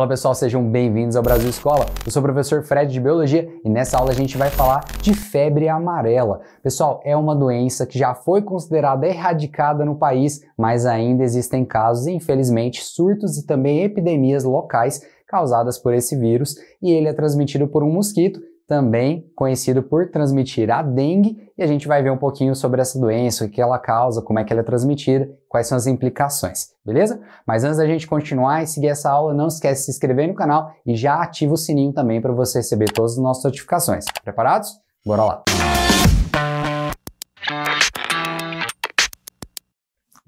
Fala pessoal, sejam bem-vindos ao Brasil Escola. Eu sou o professor Fred de Biologia e nessa aula a gente vai falar de febre amarela. Pessoal, é uma doença que já foi considerada erradicada no país, mas ainda existem casos, infelizmente, surtos e também epidemias locais causadas por esse vírus e ele é transmitido por um mosquito também conhecido por transmitir a dengue, e a gente vai ver um pouquinho sobre essa doença, o que ela causa, como é que ela é transmitida, quais são as implicações, beleza? Mas antes da gente continuar e seguir essa aula, não esquece de se inscrever no canal e já ativa o sininho também para você receber todas as nossas notificações. Preparados? Bora lá!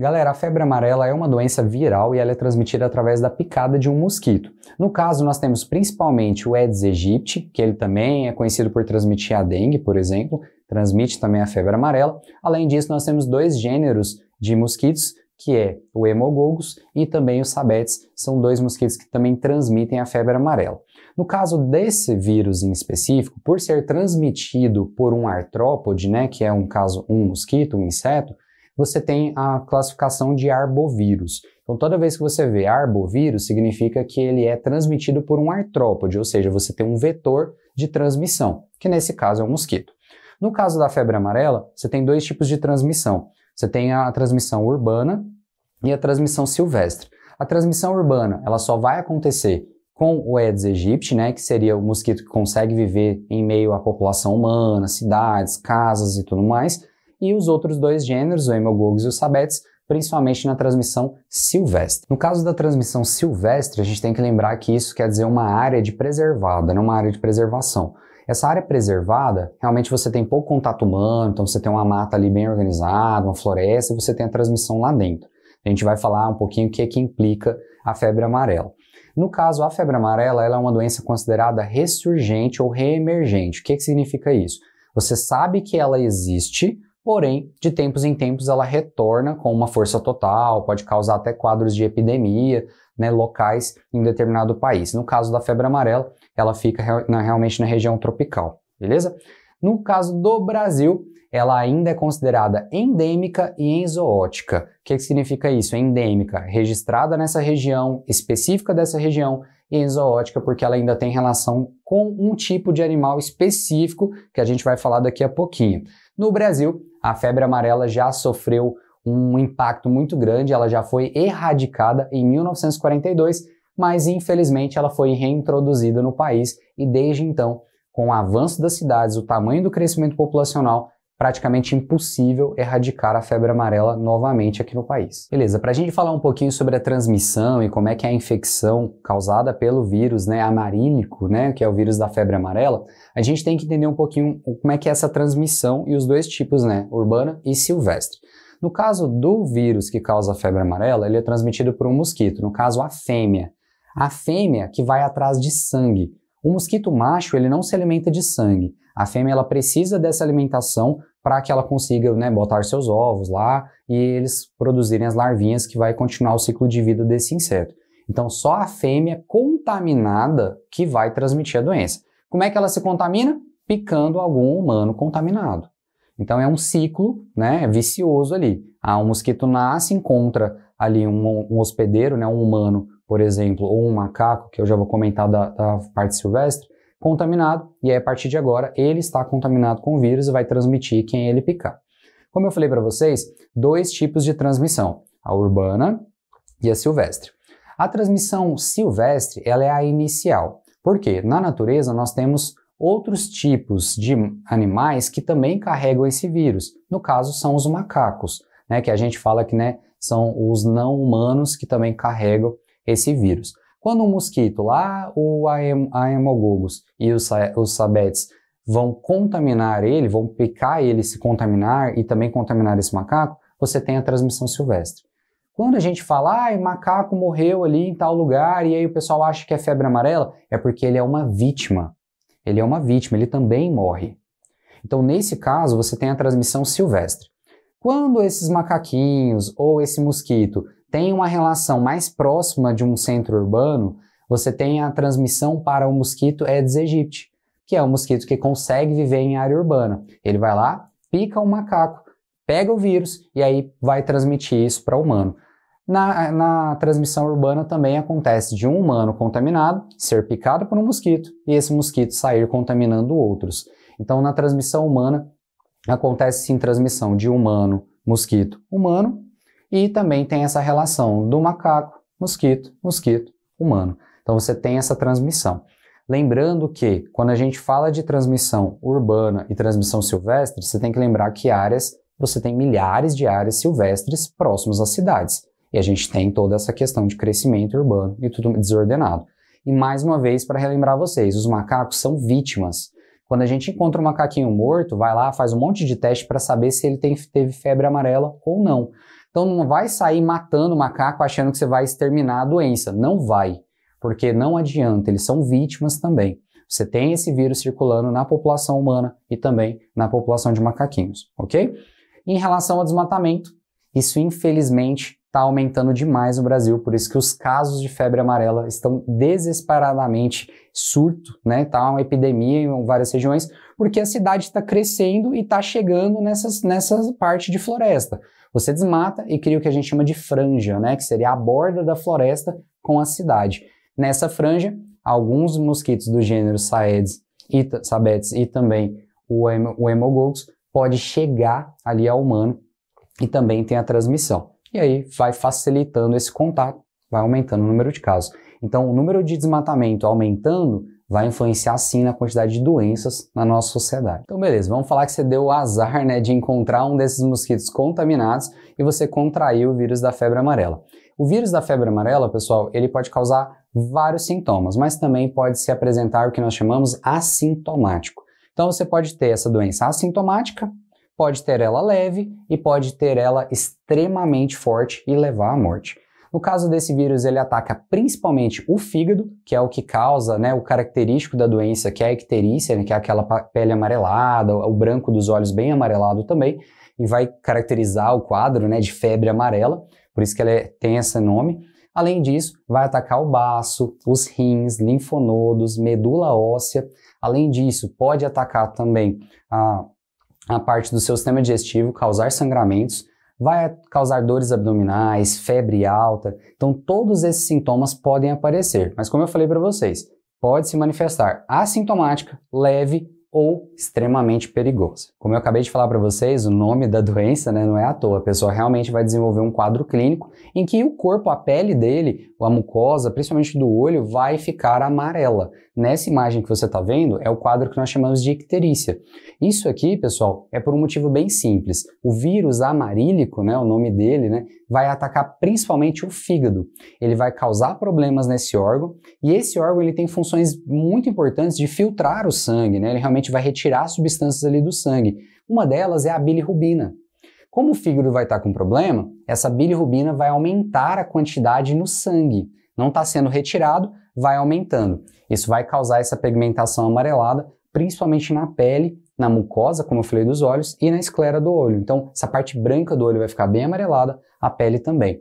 Galera, a febre amarela é uma doença viral e ela é transmitida através da picada de um mosquito. No caso, nós temos principalmente o Aedes aegypti, que ele também é conhecido por transmitir a dengue, por exemplo, transmite também a febre amarela. Além disso, nós temos dois gêneros de mosquitos, que é o Hemogogus e também o sabetes, são dois mosquitos que também transmitem a febre amarela. No caso desse vírus em específico, por ser transmitido por um artrópode, né, que é um caso um mosquito, um inseto, você tem a classificação de arbovírus. Então, toda vez que você vê arbovírus, significa que ele é transmitido por um artrópode, ou seja, você tem um vetor de transmissão, que nesse caso é um mosquito. No caso da febre amarela, você tem dois tipos de transmissão. Você tem a transmissão urbana e a transmissão silvestre. A transmissão urbana, ela só vai acontecer com o Aedes aegypti, né, que seria o mosquito que consegue viver em meio à população humana, cidades, casas e tudo mais e os outros dois gêneros, o hemagogos e os sabetes, principalmente na transmissão silvestre. No caso da transmissão silvestre, a gente tem que lembrar que isso quer dizer uma área de preservada, não uma área de preservação. Essa área preservada, realmente você tem pouco contato humano, então você tem uma mata ali bem organizada, uma floresta, e você tem a transmissão lá dentro. A gente vai falar um pouquinho o que é que implica a febre amarela. No caso, a febre amarela ela é uma doença considerada ressurgente ou reemergente. O que, é que significa isso? Você sabe que ela existe, Porém, de tempos em tempos ela retorna com uma força total, pode causar até quadros de epidemia, né, locais em determinado país. No caso da febre amarela, ela fica na, realmente na região tropical, beleza? No caso do Brasil, ela ainda é considerada endêmica e exótica O que, que significa isso? Endêmica, registrada nessa região, específica dessa região, e porque ela ainda tem relação com um tipo de animal específico que a gente vai falar daqui a pouquinho. No Brasil, a febre amarela já sofreu um impacto muito grande, ela já foi erradicada em 1942, mas infelizmente ela foi reintroduzida no país e desde então, com o avanço das cidades, o tamanho do crescimento populacional, praticamente impossível erradicar a febre amarela novamente aqui no país. Beleza, para a gente falar um pouquinho sobre a transmissão e como é que é a infecção causada pelo vírus né, amarílico, né, que é o vírus da febre amarela, a gente tem que entender um pouquinho como é que é essa transmissão e os dois tipos, né, urbana e silvestre. No caso do vírus que causa a febre amarela, ele é transmitido por um mosquito, no caso a fêmea. A fêmea que vai atrás de sangue. O mosquito macho, ele não se alimenta de sangue. A fêmea ela precisa dessa alimentação para que ela consiga né, botar seus ovos lá e eles produzirem as larvinhas que vai continuar o ciclo de vida desse inseto. Então, só a fêmea contaminada que vai transmitir a doença. Como é que ela se contamina? Picando algum humano contaminado. Então, é um ciclo né, vicioso ali. Ah, um mosquito nasce, encontra ali um, um hospedeiro, né, um humano, por exemplo, ou um macaco, que eu já vou comentar da, da parte silvestre, contaminado, e aí, a partir de agora ele está contaminado com o vírus e vai transmitir quem ele picar. Como eu falei para vocês, dois tipos de transmissão, a urbana e a silvestre. A transmissão silvestre ela é a inicial, porque na natureza nós temos outros tipos de animais que também carregam esse vírus. No caso, são os macacos, né, que a gente fala que né, são os não humanos que também carregam esse vírus. Quando o um mosquito lá, o Aemogogus e os, os sabetes vão contaminar ele, vão picar ele, se contaminar e também contaminar esse macaco, você tem a transmissão silvestre. Quando a gente fala, ah, macaco morreu ali em tal lugar, e aí o pessoal acha que é febre amarela, é porque ele é uma vítima. Ele é uma vítima, ele também morre. Então, nesse caso, você tem a transmissão silvestre. Quando esses macaquinhos ou esse mosquito tem uma relação mais próxima de um centro urbano, você tem a transmissão para o mosquito Aedes aegypti, que é o um mosquito que consegue viver em área urbana. Ele vai lá, pica um macaco, pega o vírus e aí vai transmitir isso para o humano. Na, na, transmissão urbana também acontece de um humano contaminado ser picado por um mosquito e esse mosquito sair contaminando outros. Então, na transmissão humana, acontece sim transmissão de humano, mosquito, humano e também tem essa relação do macaco, mosquito, mosquito, humano. Então você tem essa transmissão. Lembrando que quando a gente fala de transmissão urbana e transmissão silvestre, você tem que lembrar que áreas, você tem milhares de áreas silvestres próximas às cidades. E a gente tem toda essa questão de crescimento urbano e tudo desordenado. E mais uma vez, para relembrar vocês, os macacos são vítimas. Quando a gente encontra um macaquinho morto, vai lá, faz um monte de teste para saber se ele tem, teve febre amarela ou não. Então não vai sair matando macaco achando que você vai exterminar a doença. Não vai, porque não adianta, eles são vítimas também. Você tem esse vírus circulando na população humana e também na população de macaquinhos, ok? Em relação ao desmatamento, isso infelizmente está aumentando demais no Brasil, por isso que os casos de febre amarela estão desesperadamente surto, né? Tá uma epidemia em várias regiões, porque a cidade está crescendo e está chegando nessas, nessa parte de floresta. Você desmata e cria o que a gente chama de franja, né? Que seria a borda da floresta com a cidade. Nessa franja, alguns mosquitos do gênero Saedes e Sabetes e também o, hem, o pode chegar ali ao humano e também tem a transmissão. E aí vai facilitando esse contato, vai aumentando o número de casos. Então, o número de desmatamento aumentando, vai influenciar sim na quantidade de doenças na nossa sociedade. Então, beleza, vamos falar que você deu o azar né, de encontrar um desses mosquitos contaminados e você contraiu o vírus da febre amarela. O vírus da febre amarela, pessoal, ele pode causar vários sintomas, mas também pode se apresentar o que nós chamamos assintomático. Então, você pode ter essa doença assintomática, pode ter ela leve e pode ter ela extremamente forte e levar à morte. No caso desse vírus, ele ataca principalmente o fígado, que é o que causa né, o característico da doença, que é a icterícia, né, que é aquela pele amarelada, o branco dos olhos bem amarelado também, e vai caracterizar o quadro né, de febre amarela, por isso que ela é, tem esse nome. Além disso, vai atacar o baço, os rins, linfonodos, medula óssea. Além disso, pode atacar também a, a parte do seu sistema digestivo, causar sangramentos, vai causar dores abdominais, febre alta. Então, todos esses sintomas podem aparecer. Mas, como eu falei para vocês, pode se manifestar assintomática, leve ou extremamente perigosa. Como eu acabei de falar para vocês, o nome da doença né, não é à toa. A pessoa realmente vai desenvolver um quadro clínico em que o corpo, a pele dele, a mucosa, principalmente do olho, vai ficar amarela. Nessa imagem que você está vendo, é o quadro que nós chamamos de icterícia. Isso aqui, pessoal, é por um motivo bem simples. O vírus amarílico, né, o nome dele, né, vai atacar principalmente o fígado. Ele vai causar problemas nesse órgão e esse órgão ele tem funções muito importantes de filtrar o sangue, né? Ele realmente vai retirar substâncias ali do sangue. Uma delas é a bilirrubina. Como o fígado vai estar com problema, essa bilirrubina vai aumentar a quantidade no sangue. Não está sendo retirado, vai aumentando. Isso vai causar essa pigmentação amarelada, principalmente na pele na mucosa, como eu falei, dos olhos e na esclera do olho. Então, essa parte branca do olho vai ficar bem amarelada, a pele também.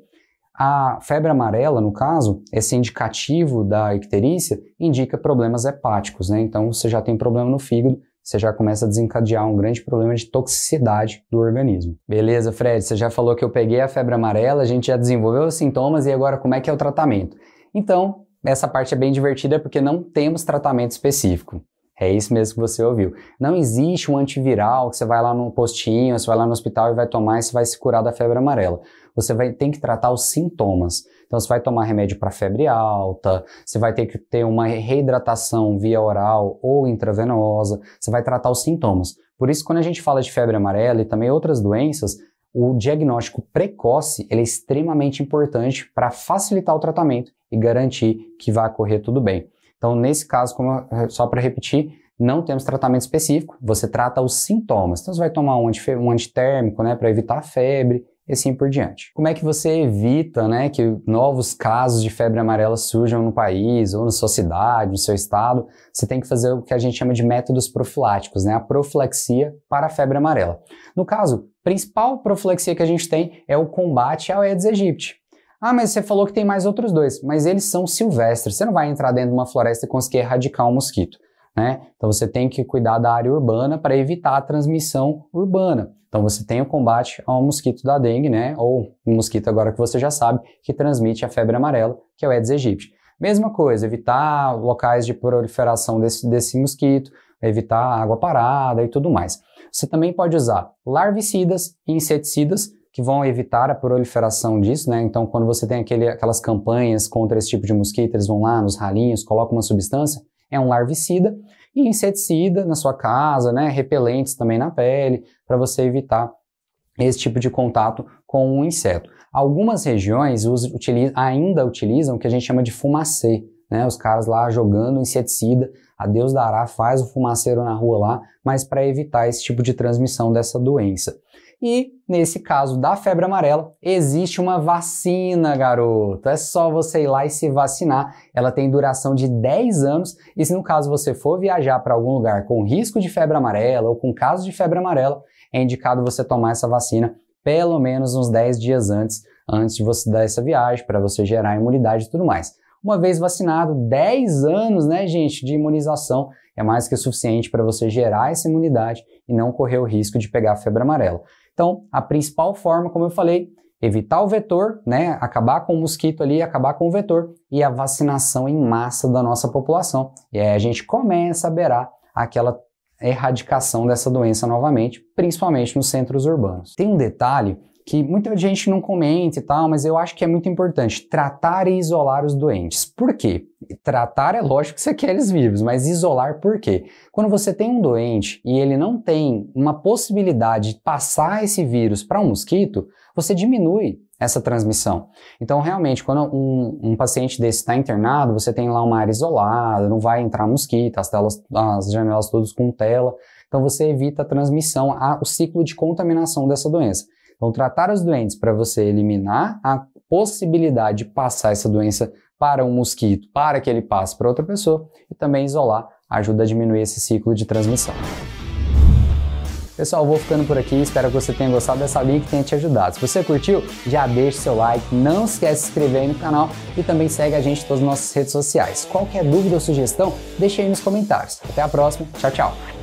A febre amarela, no caso, esse indicativo da icterícia indica problemas hepáticos, né? Então, você já tem problema no fígado, você já começa a desencadear um grande problema de toxicidade do organismo. Beleza, Fred, você já falou que eu peguei a febre amarela, a gente já desenvolveu os sintomas e agora como é que é o tratamento? Então, essa parte é bem divertida porque não temos tratamento específico. É isso mesmo que você ouviu. Não existe um antiviral que você vai lá num postinho, você vai lá no hospital e vai tomar e você vai se curar da febre amarela. Você vai, tem que tratar os sintomas. Então você vai tomar remédio para febre alta, você vai ter que ter uma reidratação via oral ou intravenosa, você vai tratar os sintomas. Por isso, quando a gente fala de febre amarela e também outras doenças, o diagnóstico precoce é extremamente importante para facilitar o tratamento e garantir que vai correr tudo bem. Então, nesse caso, como, eh, só para repetir, não temos tratamento específico, você trata os sintomas. Então, você vai tomar um, um antitérmico né, para evitar a febre e assim por diante. Como é que você evita né, que novos casos de febre amarela surjam no país, ou na sua cidade, no seu estado? Você tem que fazer o que a gente chama de métodos profiláticos, né, a profilaxia para a febre amarela. No caso, a principal profilaxia que a gente tem é o combate ao Aedes aegypti. Ah, mas você falou que tem mais outros dois, mas eles são silvestres. Você não vai entrar dentro de uma floresta e conseguir erradicar um mosquito. Né? Então você tem que cuidar da área urbana para evitar a transmissão urbana. Então você tem o combate ao mosquito da dengue, né? Ou um mosquito agora que você já sabe que transmite a febre amarela, que é o Aedes aegypti. Mesma coisa, evitar locais de proliferação desse, desse mosquito, evitar água parada e tudo mais. Você também pode usar larvicidas e inseticidas que vão evitar a proliferação disso, né? Então, quando você tem aquele, aquelas campanhas contra esse tipo de mosquito, eles vão lá nos ralinhos, colocam uma substância, é um larvicida e inseticida na sua casa, né? Repelentes também na pele, para você evitar esse tipo de contato com o inseto. Algumas regiões ainda utilizam o que a gente chama de fumacê, né? Os caras lá jogando inseticida, a Deus dará, faz o fumaceiro na rua lá, mas para evitar esse tipo de transmissão dessa doença. E nesse caso da febre amarela, existe uma vacina, garoto. É só você ir lá e se vacinar. Ela tem duração de 10 anos e se no caso você for viajar para algum lugar com risco de febre amarela ou com caso de febre amarela, é indicado você tomar essa vacina pelo menos uns 10 dias antes, antes de você dar essa viagem, para você gerar imunidade e tudo mais. Uma vez vacinado, 10 anos, né, gente, de imunização é mais que suficiente para você gerar essa imunidade e não correr o risco de pegar febre amarela. Então, a principal forma, como eu falei, evitar o vetor, né, acabar com o mosquito ali, acabar com o vetor e a vacinação em massa da nossa população. E aí a gente começa a beirar aquela erradicação dessa doença novamente, principalmente nos centros urbanos. Tem um detalhe que muita gente não comenta e tal, mas eu acho que é muito importante tratar e isolar os doentes. Por quê? Tratar é lógico que você quer eles vivos, mas isolar por quê? Quando você tem um doente e ele não tem uma possibilidade de passar esse vírus para um mosquito, você diminui essa transmissão. Então, realmente, quando um, um paciente desse está internado, você tem lá uma área isolada, não vai entrar mosquito, as, telas, as janelas todas com tela, então você evita a transmissão, a, o ciclo de contaminação dessa doença. Então, tratar as doentes para você eliminar a possibilidade de passar essa doença para um mosquito, para que ele passe para outra pessoa e também isolar ajuda a diminuir esse ciclo de transmissão. Pessoal, vou ficando por aqui. Espero que você tenha gostado dessa linha e tenha te ajudado. Se você curtiu, já deixa seu like, não esquece de se inscrever aí no canal e também segue a gente em todas as nossas redes sociais. Qualquer dúvida ou sugestão, deixa aí nos comentários. Até a próxima. Tchau, tchau.